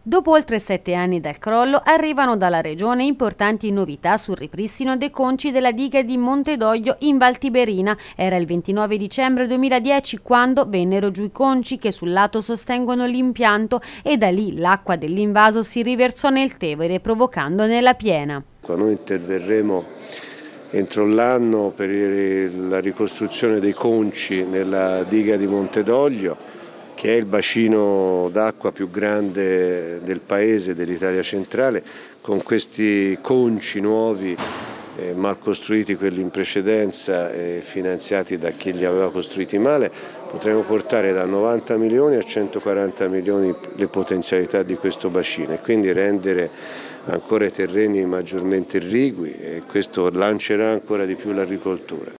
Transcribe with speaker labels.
Speaker 1: Dopo oltre sette anni dal crollo, arrivano dalla regione importanti novità sul ripristino dei conci della diga di Montedoglio in Val Tiberina. Era il 29 dicembre 2010 quando vennero giù i conci che sul lato sostengono l'impianto e da lì l'acqua dell'invaso si riversò nel Tevere provocandone la piena.
Speaker 2: Noi interverremo entro l'anno per la ricostruzione dei conci nella diga di Montedoglio, che è il bacino d'acqua più grande del paese, dell'Italia centrale, con questi conci nuovi eh, mal costruiti quelli in precedenza e finanziati da chi li aveva costruiti male, potremo portare da 90 milioni a 140 milioni le potenzialità di questo bacino e quindi rendere ancora i terreni maggiormente irrigui e questo lancerà ancora di più l'agricoltura.